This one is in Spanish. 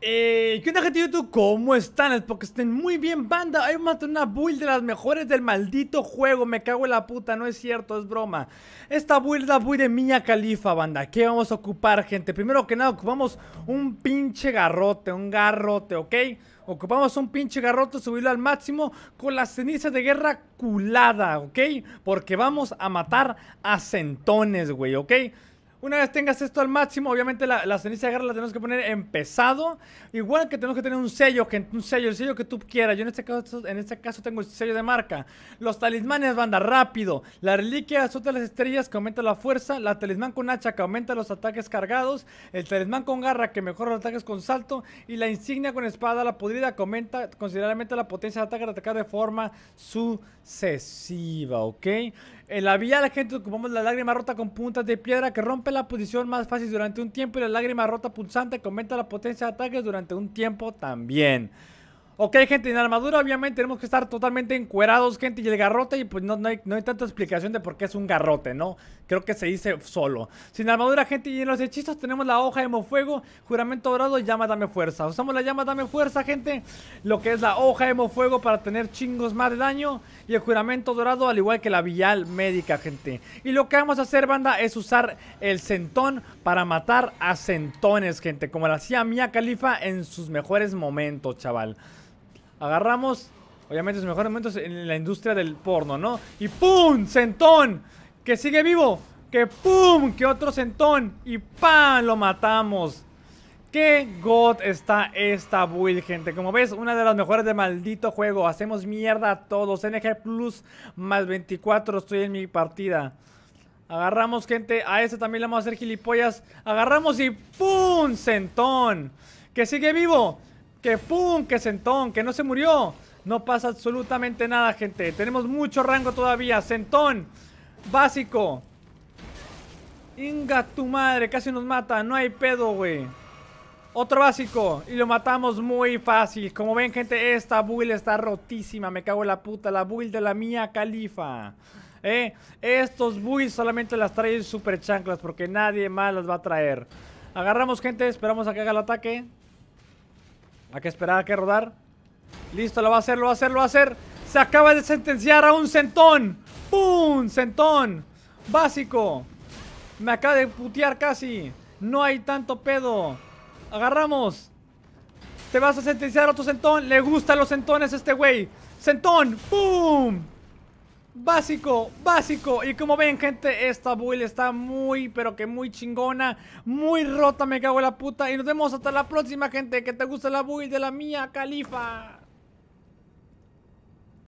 Eh, ¿Qué onda gente de YouTube? ¿Cómo están? Espero que estén muy bien, banda. hay vamos una build de las mejores del maldito juego. Me cago en la puta, no es cierto, es broma. Esta build es la build de miña Califa, banda. ¿Qué vamos a ocupar, gente? Primero que nada, ocupamos un pinche garrote, un garrote, ¿ok? Ocupamos un pinche garrote, subirlo al máximo con las cenizas de guerra culada, ¿ok? Porque vamos a matar a centones, güey, ¿ok? Una vez tengas esto al máximo, obviamente la, la ceniza de guerra la tenemos que poner en pesado. Igual que tenemos que tener un sello, que un sello, el sello que tú quieras. Yo en este caso, en este caso tengo el sello de marca. Los talismanes, van dar rápido. La reliquia azota las estrellas que aumenta la fuerza. La talismán con hacha que aumenta los ataques cargados. El talismán con garra que mejora los ataques con salto. Y la insignia con espada, la podrida, que aumenta considerablemente la potencia de ataque de atacar de forma sucesiva, ¿ok? En la vía de la gente ocupamos la lágrima rota con puntas de piedra que rompe la posición más fácil durante un tiempo y la lágrima rota pulsante que aumenta la potencia de ataques durante un tiempo también. Ok, gente, en armadura obviamente tenemos que estar totalmente encuerados, gente, y el garrote, y pues no, no, hay, no hay tanta explicación de por qué es un garrote, ¿no? Creo que se dice solo. Sin armadura, gente, y en los hechizos tenemos la hoja de fuego, juramento dorado, llama dame fuerza. Usamos la llama dame fuerza, gente, lo que es la hoja de fuego para tener chingos más de daño, y el juramento dorado, al igual que la vial médica, gente. Y lo que vamos a hacer, banda, es usar el centón para matar a centones, gente, como lo hacía Mia Califa en sus mejores momentos, chaval. Agarramos, obviamente, sus mejores momentos en la industria del porno, ¿no? Y ¡pum! ¡Sentón! ¡Que sigue vivo! ¡Que pum! ¡Que otro sentón! Y ¡pam! Lo matamos. ¡Qué god está esta build, gente! Como ves, una de las mejores de maldito juego. Hacemos mierda a todos. NG Plus más 24 estoy en mi partida. Agarramos, gente. A este también le vamos a hacer gilipollas. Agarramos y ¡pum! ¡Sentón! ¡Que sigue vivo! que pum, que sentón, que no se murió. No pasa absolutamente nada, gente. Tenemos mucho rango todavía. Sentón básico. Inga tu madre, casi nos mata. No hay pedo, güey. Otro básico. Y lo matamos muy fácil. Como ven, gente, esta build está rotísima. Me cago en la puta. La build de la mía califa. ¿Eh? Estos builds solamente las traen super chanclas. Porque nadie más las va a traer. Agarramos, gente. Esperamos a que haga el ataque. Hay que esperar a que rodar. Listo, lo va a hacer, lo va a hacer, lo va a hacer. Se acaba de sentenciar a un sentón, ¡Pum! sentón Básico. Me acaba de putear casi. No hay tanto pedo. Agarramos. Te vas a sentenciar a otro sentón. Le gustan los sentones a este güey. Sentón, ¡Pum! Básico, básico Y como ven gente, esta build está muy Pero que muy chingona Muy rota, me cago en la puta Y nos vemos hasta la próxima gente Que te guste la build de la mía, Califa